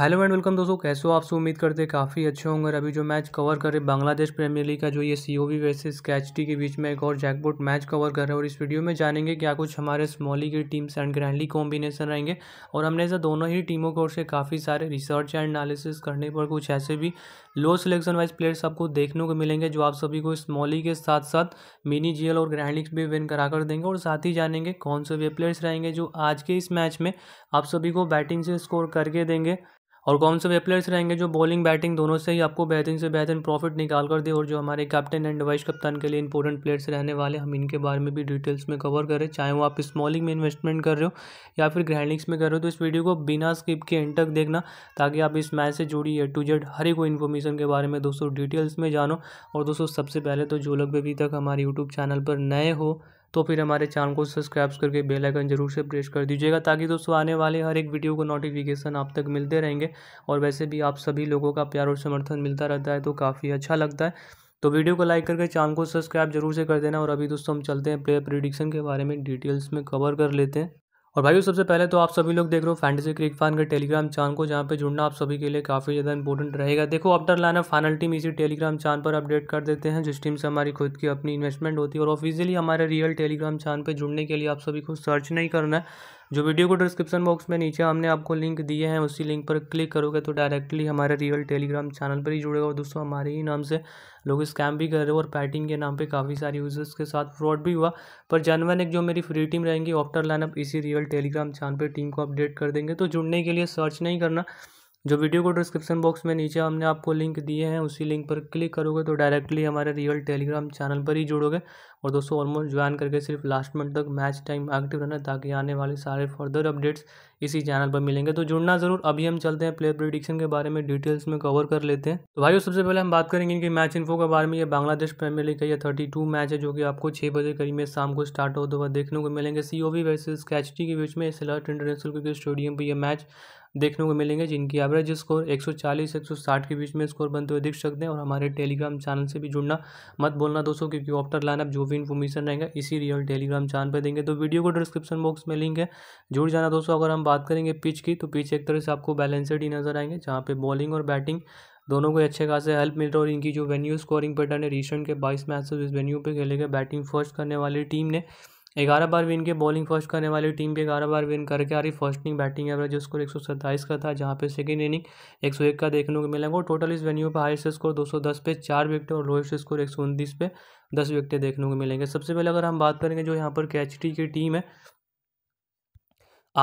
hello and welcome दोस्तों कैसे हो आप उम्मीद करते हैं काफ़ी अच्छे होंगे अभी जो मैच कवर कर रहे बांग्लादेश प्रीमियर लीग का जो ये सी ओ वी वर्सेज कैच टी के बीच में एक और जैकबोट मैच कवर कर रहे हैं और इस वीडियो में जानेंगे क्या कुछ हमारे स्मॉली की टीम्स एंड ग्रैंडली कॉम्बिनेशन रहेंगे और हमने ऐसा दोनों ही टीमों की ओर से काफ़ी सारे रिसर्च एंड एनालिसिस करने पर कुछ ऐसे भी लो सिलेक्शन वाइज प्लेयर्स आपको देखने को मिलेंगे जो आप सभी को स्मॉली के साथ साथ मिनी जी और ग्रैंड लीग भी विन करा कर देंगे और साथ ही जानेंगे कौन से वे प्लेयर्स रहेंगे जो आज के इस मैच में आप सभी को बैटिंग से स्कोर करके देंगे और कौन से वे प्लेयर्स रहेंगे जो बॉलिंग बैटिंग दोनों से ही आपको बेहतरीन से बेहतरीन प्रॉफिट निकाल कर दे और जो हमारे कैप्टन एंड वाइस कप्तान के लिए इंपॉर्टेंट प्लेयर्स रहने वाले हम इनके बारे में भी डिटेल्स में कवर करें चाहे वो आप स्मॉलिंग में इन्वेस्टमेंट कर रहे हो या फिर ग्रैंडिंग्स में कर रहे हो तो इस वीडियो को बिना स्किप के एंड तक देखना ताकि आप इस मैच से जुड़ी है टू जेड हर एक इन्फॉर्मेशन के बारे में दोस्तों डिटेल्स में जानो और दोस्तों सबसे पहले तो जो लोग भी अभी तक हमारे यूट्यूब चैनल पर नए हो तो फिर हमारे चैनल को सब्सक्राइब करके बेल आइकन जरूर से प्रेस कर दीजिएगा ताकि दोस्तों आने वाले हर एक वीडियो को नोटिफिकेशन आप तक मिलते रहेंगे और वैसे भी आप सभी लोगों का प्यार और समर्थन मिलता रहता है तो काफ़ी अच्छा लगता है तो वीडियो को लाइक करके चैनल को सब्सक्राइब जरूर से कर देना और अभी दोस्तों हम चलते हैं प्लेयर प्रिडिक्शन के बारे में डिटेल्स में कवर कर लेते हैं और भाई सबसे पहले तो आप सभी लोग देख रहे हो फैंटेसी क्रिक फैन के टेलीग्राम चैनल को जहाँ पे जुड़ना आप सभी के लिए काफ़ी ज़्यादा इंपॉर्टेंट रहेगा देखो after line of final team इसी टेलीग्राम चैनल पर अपडेट कर देते हैं जिस टीम से हमारी खुद की अपनी इन्वेस्टमेंट होती है और ऑफिशियली हमारे रियल टेलीग्राम चैनल पर जुड़ने के लिए आप सभी को सर्च नहीं करना है जो वीडियो को डिस्क्रिप्शन बॉक्स में नीचे हमने आपको लिंक दिए हैं उसी लिंक पर क्लिक करोगे तो डायरेक्टली हमारे रियल टेलीग्राम चैनल पर ही जुड़ेगा और दोस्तों हमारे ही नाम से लोग स्कैम भी कर रहे हो और पैटिंग के नाम पे काफ़ी सारे यूजर्स के साथ फ्रॉड भी हुआ पर जनवन एक जो मेरी फ्री टीम रहेंगी ऑफ्टर लाइनअप इसी रियल टेलीग्राम चैनल पर टीम को अपडेट कर देंगे तो जुड़ने के लिए सर्च नहीं करना जो वीडियो को डिस्क्रिप्शन बॉक्स में नीचे हमने आपको लिंक दिए हैं उसी लिंक पर क्लिक करोगे तो डायरेक्टली हमारे रियल टेलीग्राम चैनल पर ही जुड़ोगे और दोस्तों ऑलमोस्ट ज्वाइन करके सिर्फ लास्ट मिनट तक मैच टाइम एक्टिव रहना ताकि आने वाले सारे फर्दर अपडेट्स इसी चैनल पर मिलेंगे तो जुड़ना ज़रूर अभी हम चलते हैं प्लेयर प्रिडिक्शन के बारे में डिटेल्स में कवर कर लेते हैं तो भाई सबसे पहले हम बात करेंगे इनके मैच इन्फो के बारे में ये बांग्लादेश प्रीमियर लीग का यह थर्टी टू मैच है जो कि आपको छः बजे करीब में शाम को स्टार्ट होते हुआ देखने को मिलेंगे सी ओ वी वैसे कैच टी के बीच में सिलर्ट इंटरनेशनल क्रिकेट स्टेडियम पर यह मैच देखने को मिलेंगे जिनकी एवरेज स्कोर 140 160 के बीच में स्कोर बनते हुए दिख सकते हैं और हमारे टेलीग्राम चैनल से भी जुड़ना मत बोलना दोस्तों क्योंकि ऑप्टर लाइनअप जो भी इन्फॉर्मेशन रहेगा इसी रियल टेलीग्राम चैनल पर देंगे तो वीडियो को डिस्क्रिप्शन बॉक्स में लिंक है जुड़ जाना दोस्तों अगर हम बात करेंगे पिच की तो पिच एक तरह से आपको बैलेंसेड ही नजर आएंगे जहाँ पे बॉलिंग और बैटिंग दोनों को अच्छे खासे हेल्प मिल रहा है और इनकी जो वेन्यू स्कोरिंग पैटर्न है रिसेंट के बाईस मैच इस वेन्यू पे खेले गए बैटिंग फर्स्ट करने वाली टीम ने ग्यारह बार विन के बॉलिंग फर्स्ट करने वाली टीम भी ग्यारह बार विन करके आ रही first inning batting average score एक सौ सत्ताईस का था जहाँ पे सेकेंड इनिंग एक सौ एक का देखने को मिलेंगे और टोटल इस वेन्यू पर हाइस्ट स्कोर दो सौ दस पे चार विकेट और लोएस्ट स्कोर एक सौ पे दस विकेटें देखने को मिलेंगे सबसे पहले अगर हम बात करेंगे जो यहाँ पर कैच की टीम है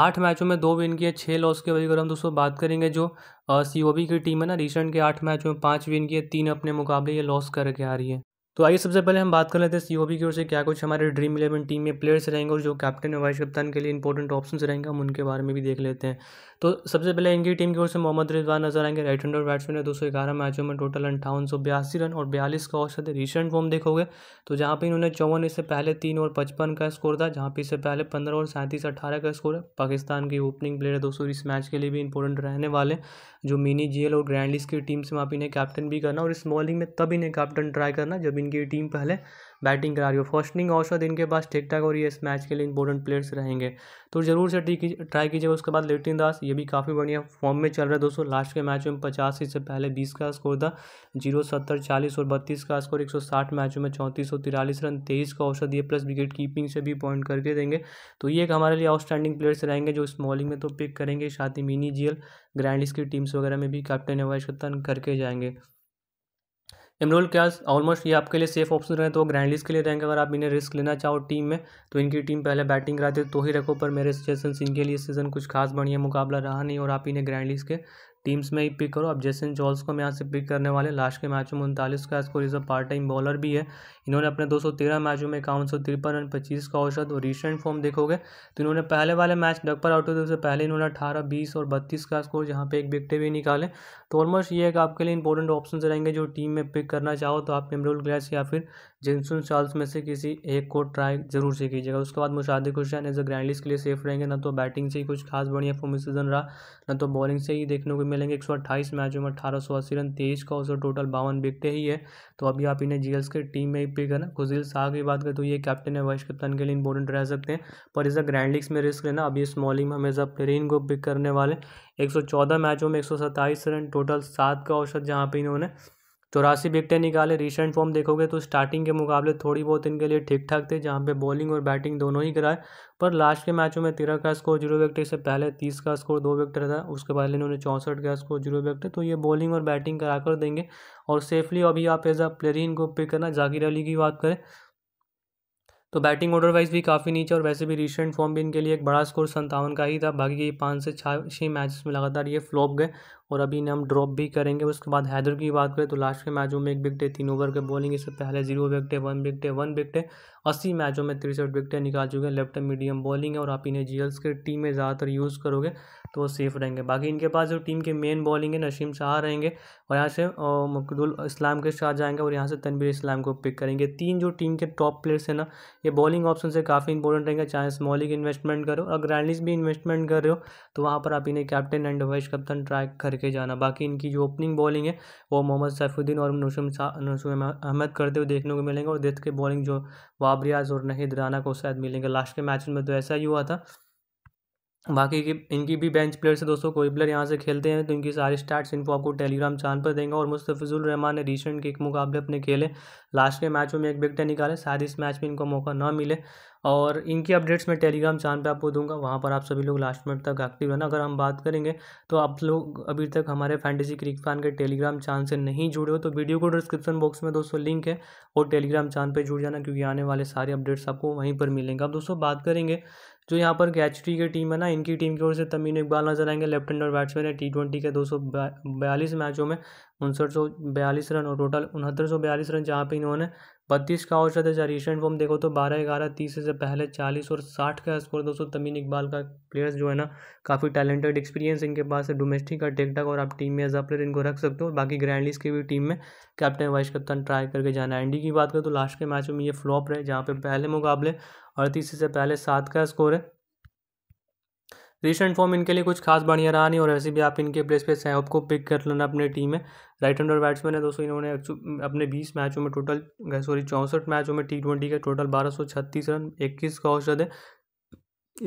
आठ मैचों में दो विन किए छः लॉस के वजह अगर हम दोस्तों बात करेंगे जो सी की टीम है ना रिसेंट के आठ मैचों में पाँच विन किए तीन अपने मुकाबले ये लॉस करके आ रही है तो आइए सबसे पहले हम बात कर लेते हैं ओ की ओर से क्या कुछ हमारे ड्रीम इलेवन टीम में प्लेयर्स रहेंगे और जो कैप्टन और वाइस कप्तान के लिए इंपॉर्टेंट ऑप्शन रहेंगे हम उनके बारे में भी देख लेते हैं तो सबसे पहले इनकी टीम की ओर से मोहम्मद रिजवान नजर आएंगे राइट हैंडर बैट्समैन है दो सौ ग्यारह मैचों में टोटल अंठावन सौ बयासी रन और बयालीस का औसत है रिसेंट फॉर्म देखोगे तो जहाँ पर इन्होंने चौवन इससे पहले तीन और पचपन का स्कोर था जहाँ पर इससे पहले पंद्रह और सैंतीस अठारह का स्कोर है पाकिस्तान की ओपनिंग प्लेयर है दोस्तों इस मैच के लिए भी इंपॉर्टेंट रहने वाले जो मिनी जी और ग्रैंडिस की टीम से वहाँ पर इन्हें कैप्टन भी करना और इस बॉलिंग में तब इन्हें कैप्टन ट्राई करना जब इन इनकी टीम पहले बैटिंग करा रही हो फर्स्ट फॉस्टनिंग औसत इनके पास ठीक ठाक हो रही है इस मैच के लिए इंपॉर्टेंट प्लेयर्स रहेंगे तो जरूर से ट्राई कीजिएगा उसके बाद लेटिन दास ये भी काफ़ी बढ़िया फॉर्म में चल रहा है दोस्तों लास्ट के मैच में पचास से पहले बीस का स्कोर था जीरो सत्तर चालीस और बत्तीस का स्कोर एक सौ साठ मैचों में चौंतीस और तिरालीस रन तेईस का औसत ये प्लस विकेट कीपिंग से भी पॉइंट करके देंगे तो ये एक हमारे लिए आउटस्टैंडिंग प्लेयर्स रहेंगे जो स्मॉलिंग में तो पिक करेंगे साथ ही मिनी जीएल ग्रैंड की टीम्स वगैरह में भी कैप्टन या वाइस करके जाएंगे एमरोल क्यास ऑलमोस्ट ये आपके लिए सेफ ऑप्शन रहे तो ग्रैंडलिस के लिए रहेंगे अगर आप इन्हें रिस्क लेना चाहो टीम में तो इनकी टीम पहले बैटिंग कराती तो ही रखो पर मेरे सजेशन इनके लिए सीजन कुछ खास बढ़िया मुकाबला रहा नहीं और आप इन्हें ग्रैंडलिस के टीम्स में ही पिक करो अब जैसन जॉल्स को हम यहाँ से पिक करने वाले लास्ट के मैच में उनतालीस का स्कोर इस पार्ट टाइम बॉलर भी है इन्होंने अपने 213 मैचों में इक्यावन सौ तिरपन रन पच्चीस का औसत और रिसेंट फॉर्म देखोगे तो इन्होंने पहले वाले मैच डग पर आउट हुए उससे पहले इन्होंने अठारह बीस और बत्तीस का स्कोर जहाँ पे एक विकटे भी निकाले तो ऑलमोस्ट ये एक आपके लिए इंपॉर्टेंट ऑप्शन रहेंगे जो टीम में पिक करना चाहो तो आप इमरुल ग्लैस या फिर जेनसन चार्ल्स में से किसी एक को ट्राई जरूर से कीजिएगा उसके बाद मुशादिक हुसैन एज अ ग्रैंडलिस्ट के लिए सेफ रहेंगे ना तो बैटिंग से ही कुछ खास बढ़िया फॉर्म सीजन रहा ना तो बॉलिंग से ही देखने को मिलेंगे एक सौ अट्ठाईस मैचों में अठारह सौ अस्सी रन तेईस का और टोटल बावन बिकते ही है तो अभी आप इन्हें जीएस के टीम में ही पिक है ना खुजिल शाह की बात करें तो ये कैप्टन है वाइस कप्तान के लिए इंपॉर्टेंट रह सकते हैं पर इसे ग्रैंड लीग्स में रिस्क लेना अभी स्मॉलिंग में हमेशा प्लेन को पिक करने वाले एक सौ चौदह मैचों में एक सौ सत्ताईस रन टोटल सात का औसत जहाँ पर इन्होंने चौरासी तो विकटें निकाले रिसेंट फॉर्म देखोगे तो स्टार्टिंग के मुकाबले थोड़ी बहुत इनके लिए ठीक ठाक थे जहाँ पे बॉलिंग और बैटिंग दोनों ही कराए पर लास्ट के मैचों में तेरह का स्कोर जीरो विकेट से पहले तीस का स्कोर दो विकेट था उसके बाद इन्होंने चौंसठ का स्कोर जीरो विकेट तो ये बॉलिंग और बैटिंग करा कर देंगे और सेफली अभी आप एज अ प्लेयर ही इनको पिक करना जाकिर अली की बात करें तो बैटिंग ऑर्डर वाइज भी काफ़ी नीचे और वैसे भी रिसेंट फॉर्म भी इनके लिए एक बड़ा स्कोर संतावन का ही था बाकी ये पाँच से छः छः मैचेस में लगातार ये फ्लॉप गए और अभी इन्हें हम ड्रॉप भी करेंगे उसके बाद हैदर की बात करें तो लास्ट के मैचों में एक विकटे तीन ओवर के बॉलिंग इससे पहले zero wicket one wicket one wicket अस्सी मैचों में तिरसठ विकटें निकाल चुके हैं लेफ्ट मीडियम बॉलिंग है और आप इन्हें जीएल्स के टीम में ज़्यादातर यूज़ करोगे तो वो सेफ रहेंगे बाकी इनके पास जो टीम के मेन बॉलिंग है नशीम शाह रहेंगे और यहाँ से मकदुल इस्लाम के साथ जाएंगे और यहाँ से तनबीर इस्लाम को पिक करेंगे तीन जो टीम के टॉप प्लेयर्स हैं ना ये बॉलिंग ऑप्शन से काफ़ी इंपॉर्टेंट रहेंगे चाहे स्मॉलिंग इन्वेस्टमेंट करो और ग्रैंडलिस भी इन्वेस्टमेंट कर रहे हो तो वहाँ पर आप इन्हें कैप्टन एंड वाइस कप्तान ट्राई करके करके जाना बाकी इनकी जो ओपनिंग बॉलिंग है वो मोहम्मद सैफुद्दीन और नसूम नसूम अहमद करते हुए देखने को मिलेंगे और देख के बॉलिंग जो वाबरियाज और नहीद राना को शायद मिलेंगे लास्ट के मैच में तो ऐसा ही हुआ था बाकी की इनकी भी बेंच प्लेयर से दोस्तों कोई प्लेयर यहाँ से खेलते हैं तो इनकी सारी स्टार्ट्स इनको आपको टेलीग्राम चैनल पर देंगे और मुस्तफ़िजुल रहमान ने रिसेंट के मुकाबले अपने खेले लास्ट के मैचों में एक विकटें निकाले शायद इस मैच में इनको मौका ना मिले और इनकी अपडेट्स मैं टेलीग्राम चैनल पे आपको दूंगा वहाँ पर आप सभी लोग लास्ट मिनट तक एक्टिव रहना अगर हम बात करेंगे तो आप लोग अभी तक हमारे फैंटेसी क्रिक फैन के टेलीग्राम चैनल से नहीं जुड़े हो तो वीडियो को डिस्क्रिप्शन बॉक्स में दोस्तों लिंक है और टेलीग्राम चैनल पर जुड़ जाना क्योंकि आने वाले सारे अपडेट्स आपको वहीं पर मिलेंगे अब दोस्तों बात करेंगे जो यहाँ पर कैच की टीम है ना इनकी टीम की ओर से तमीन इकबाल नजर आएंगे लेफ्ट हैंडर बैट्समैन है टी ट्वेंटी के दो सौ बयालीस मैचों में उनसठ सौ बयालीस रन और टोटल उनहत्तर सौ बयालीस रन जहाँ पे इन्होंने बत्तीस का औसत है रिसेंट फॉर्म देखो तो बारह ग्यारह तीस से पहले चालीस और साठ का स्कोर दोस्तों तमीन इकबाल का प्लेयर्स जो है ना काफ़ी टैलेंटेड एक्सपीरियंस इनके पास है डोमेस्टिक का टेकटक और आप टीम में एज अ प्लेयर इनको रख सकते हो बाकी ग्रैंड की भी टीम में कैप्टन वाइस कप्तान ट्राई करके जाना है एंडी की बात करें तो लास्ट के मैच में ये फ्लॉप रहे जहाँ पर पहले मुकाबले अड़तीस से पहले सात का स्कोर है रिसेंट फॉर्म इनके लिए कुछ खास बढ़िया रहा नहीं और वैसे भी आप इनके प्लेस पे सहब को पिक कर लेना अपने टीम में राइट हैंडर बैट्समैन है दोस्तों इन्होंने अपने बीस मैचों में टोटल सॉरी चौंसठ मैचों में टी ट्वेंटी के टोटल बारह सौ छत्तीस रन इक्कीस का औसत है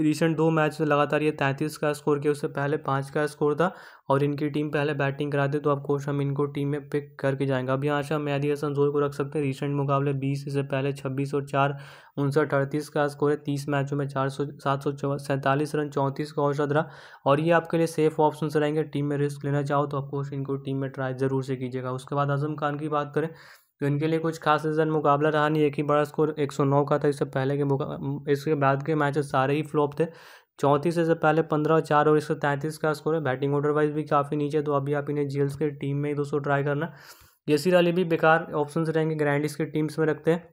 रिसेंट दो मैच लगातार ये तैंतीस का स्कोर किया उससे पहले पाँच का स्कोर था और इनकी टीम पहले बैटिंग कराते तो कोश हम इनको टीम में पिक करके जाएंगे अभी यहाँ से हम हसन जोर को रख सकते हैं रिसेंट मुकाबले बीस से पहले छब्बीस और चार उनसठ अड़तीस का स्कोर है तीस मैचों में चार सौ सात सौ सैंतालीस रन चौंतीस का औसत रहा और ये आपके लिए सेफ ऑप्शन रहेंगे टीम में रिस्क लेना चाहो तो कोश इनको टीम में ट्राई ज़रूर से कीजिएगा उसके बाद आजम खान की बात करें तो इनके लिए कुछ खास रीज़न मुकाबला रहा नहीं एक ही बड़ा स्कोर 109 का था इससे पहले के इसके बाद के मैच सारे ही फ्लॉप थे चौंतीस से पहले पंद्रह चार और एक सौ तैंतीस का स्कोर है बैटिंग ऑर्डर वाइज भी काफ़ी नीचे तो अभी आप इन्हें जीएल्स के टीम में ही दोस्तों ट्राई करना यसीर अली भी बेकार ऑप्शन रहेंगे ग्रैंडिस के टीम्स में रखते हैं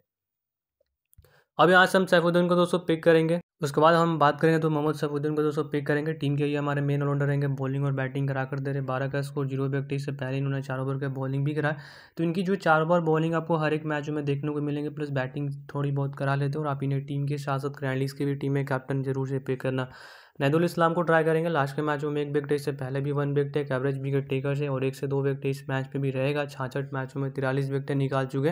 अभी आज हम सैफुद्दीन को दोस्तों पिक करेंगे उसके बाद हम बात करेंगे तो मोहम्मद सफुद्दीन को दोस्तों पिक करेंगे टीम के ये हमारे मेन ऑलराउंडर रहेंगे बॉलिंग और बैटिंग करा कर दे रहे बारह का स्कोर जीरो बैक से पहले इन्होंने चार ओवर के बॉलिंग भी कराया तो इनकी जो चार ओवर बॉलिंग आपको हर एक मैच में देखने को मिलेंगे प्लस बैटिंग थोड़ी बहुत करा लेते हैं और आप इन्हें टीम के साथ साथ क्रैंडलीस की भी टीम में कैप्टन जरूर से पे करना नैदुल इस्लाम को ट्राई करेंगे लास्ट के मैचों में एक विकेट से पहले भी one wicket average wicket taker से और एक से दो विकेट इस मैच में भी रहेगा छाछठ मैचों में तिरालीस विकेटें निकाल चुके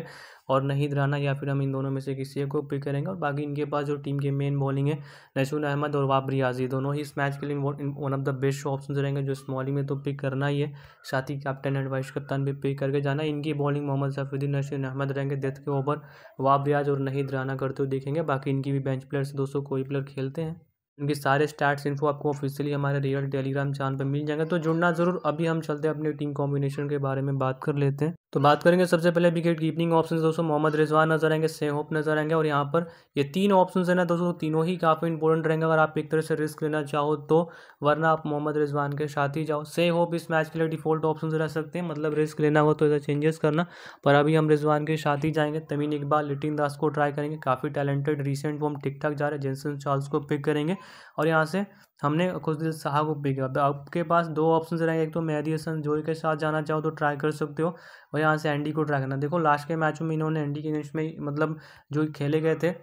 और नहीं दराना या फिर हम इन दोनों में से किसी एक को पिक करेंगे और बाकी इनके पास जो टीम के मेन बॉलिंग है नसून अहमद और वाब रियाजी दोनों ही इस मैच के लिए one of the best option रहेंगे जो स्मॉलिंग में तो पिक करना ही है साथ ही कैप्टन एंड वाइस कप्तान भी पिक करके जाना इनकी बॉलिंग मोहम्मद सफीदीन नसून अहमद रहेंगे डेथ के ओवर वाब रियाज और नहीं दराना करते हुए देखेंगे बाकी इनकी भी बेंच प्लेयर से दोस्तों कोई प्लेयर खेलते हैं उनके सारे स्टार्ट इन्फो आपको ऑफिशियली हमारे रियल टेलीग्राम चैनल पर मिल जाएंगे तो जुड़ना ज़रूर अभी हम चलते हैं अपनी टीम कॉम्बिनेशन के बारे में बात कर लेते हैं तो बात करेंगे सबसे पहले विकेट कीपिंग ऑप्शन दोस्तों मोहम्मद रिजवान नजर आएंगे सेहोप नजर आएंगे और यहाँ पर ये तीन ऑप्शन है ना दोस्तों तीनों ही काफ़ी इंपॉर्टेंट रहेंगे अगर आप एक तरह से रिस्क लेना चाहो तो वरना आप मोहम्मद रिजवान के साथ ही जाओ से होप इस मैच के लिए डिफॉल्ट ऑप्शन रह सकते हैं मतलब रिस्क लेना हो तो इधर चेंजेस करना पर अभी हम रिजवान के साथ ही जाएंगे तमीन इकबाल लिटिन दास को ट्राई करेंगे काफ़ी टैलेंटेड रिसेंट वो हम ठीक ठाक जा रहे हैं जेनसन चार्ल्स को पिक करेंगे और यहाँ से हमने कुछ दिन साहब को पिक किया आपके पास दो ऑप्शन रहेंगे एक तो मेहदी हसन जोई के साथ जाना चाहो तो ट्राई कर सकते हो और यहाँ से एंडी को ट्राई करना देखो लास्ट के मैचों में इन्होंने एंडी के अगेंस्ट में मतलब जो खेले गए थे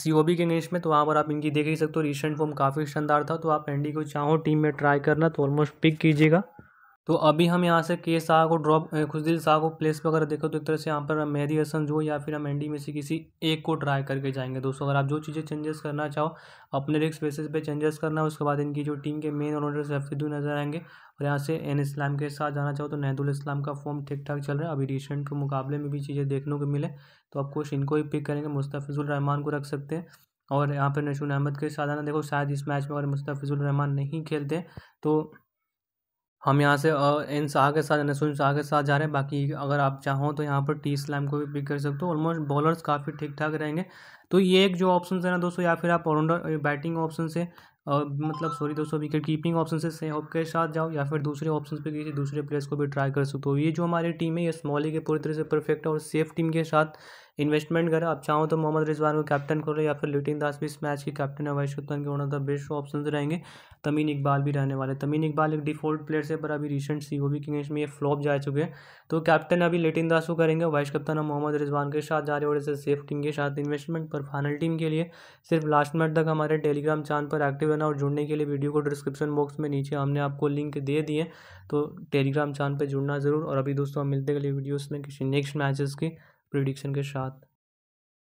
सी ओ बी के अगेंस्ट में तो वहाँ पर आप इनकी देख ही सकते हो रिसेंट फॉर्म काफ़ी शानदार था तो आप एंडी को चाहो टीम में ट्राई करना तो ऑलमोस्ट पिक कीजिएगा तो अभी हम यहाँ से के शाह को ड्रॉप खुशदिल शाह को प्लेस पर अगर देखो तो एक तरह से यहाँ पर मेहदी हसन जो या फिर हम एंडी में से किसी एक को ट्राई करके जाएंगे दोस्तों अगर आप जो चीज़ें चेंजेस करना चाहो अपने रिक्स बेसिस पे चेंजेस करना है उसके बाद इनकी जो टीम के मेन ऑनर्स रफीदू नजर आएंगे और यहाँ से एन इस्लाम के साथ जाना चाहो तो नहदुल इस्लाम का फॉर्म ठीक ठाक चल रहा है अभी रिसेंट के मुकाबले में भी चीज़ें देखने को मिले तो आप कुछ इनको ही पिक करेंगे मुस्तफ़िजुल रहमान को रख सकते हैं और यहाँ पर नशून अहमद के साथ आना देखो शायद इस मैच में अगर मुस्तफ़िजुल रहमान नहीं खेलते तो हम यहाँ से एन शाह के साथ यानी सुन शाह के साथ जा रहे हैं बाकी अगर आप चाहो तो यहाँ पर टी स्लैम को भी पिक कर सकते हो ऑलमोस्ट बॉलर्स काफ़ी ठीक ठाक रहेंगे तो ये एक जो ऑप्शन है ना दोस्तों या फिर आप ऑलराउंडर बैटिंग ऑप्शन से और मतलब सॉरी दोस्तों विकेट कीपिंग ऑप्शन से सेहब के साथ जाओ या फिर दूसरे ऑप्शन पे किसी दूसरे प्लेयर्स को भी ट्राई कर सकते हो ये जो हमारी टीम है ये स्मॉली के पूरी तरह से परफेक्ट है और सेफ टीम के साथ इन्वेस्टमेंट करें आप चाहो तो मोहम्मद रिजवान को कैप्टन करो या फिर लिटिन दास भी इस मैच की कैप्टन है उत्तन के one of the best option रहेंगे तमीन इकबाल भी रहने वाले तमीन इकबाल एक डिफॉल्ट प्लेयर से पर अभी रिसेंट सी वो भी किंग्स में ये फ्लॉप जा चुके हैं तो कैप्टन अभी लिटिन दास को करेंगे वाइस कप्तान हम मोहम्मद रिजवान के साथ जा रहे और इसे सेफ टीम के साथ इन्वेस्टमेंट पर फाइनल टीम के लिए सिर्फ लास्ट मिनट तक हमारे टेलीग्राम चैनल पर एक्टिव रहना और जुड़ने के लिए वीडियो को डिस्क्रिप्शन बॉक्स में नीचे हमने आपको लिंक दे दिए तो टेलीग्राम चैनल पर जुड़ना ज़रूर और अभी दोस्तों हम मिलते अगले वीडियोज़ में किसी नेक्स्ट मैचेस की प्रिडिक्शन के साथ